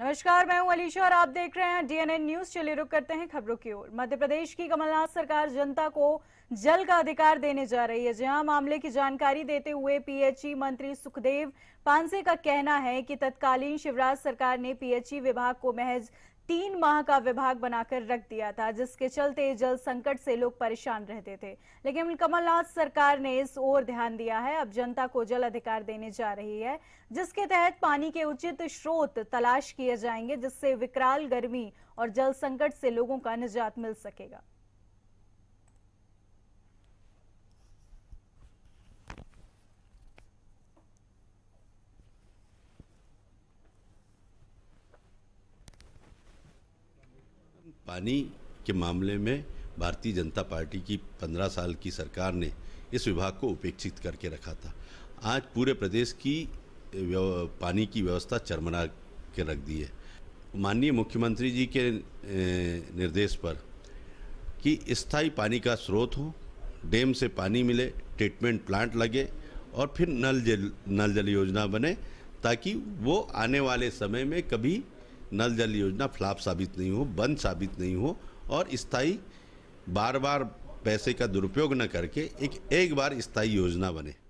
नमस्कार मैं हूं अलीशा और आप देख रहे हैं डीएनएन न्यूज चलिए रुक करते हैं खबरों की ओर मध्य प्रदेश की कमलनाथ सरकार जनता को जल का अधिकार देने जा रही है जहां मामले की जानकारी देते हुए पीएचई e मंत्री सुखदेव पांसे का कहना है कि तत्कालीन शिवराज सरकार ने पीएचई e विभाग को महज तीन माह का विभाग बनाकर रख दिया था जिसके चलते जल संकट से लोग परेशान रहते थे लेकिन कमलनाथ सरकार ने इस ओर ध्यान दिया है अब जनता को जल अधिकार देने जा रही है जिसके तहत पानी के उचित स्रोत तलाश किए जाएंगे जिससे विकराल गर्मी और जल संकट से लोगों का निजात मिल सकेगा पानी के मामले में भारतीय जनता पार्टी की पंद्रह साल की सरकार ने इस विभाग को उपेक्षित करके रखा था आज पूरे प्रदेश की पानी की व्यवस्था चरमरा के रख दी है माननीय मुख्यमंत्री जी के निर्देश पर कि स्थायी पानी का स्रोत हो डैम से पानी मिले ट्रीटमेंट प्लांट लगे और फिर नल जल नल जल योजना बने ताकि वो आने वाले समय में कभी नल जल योजना फ्लाप साबित नहीं हो बंद साबित नहीं हो और स्थाई बार बार पैसे का दुरुपयोग न करके एक एक बार स्थाई योजना बने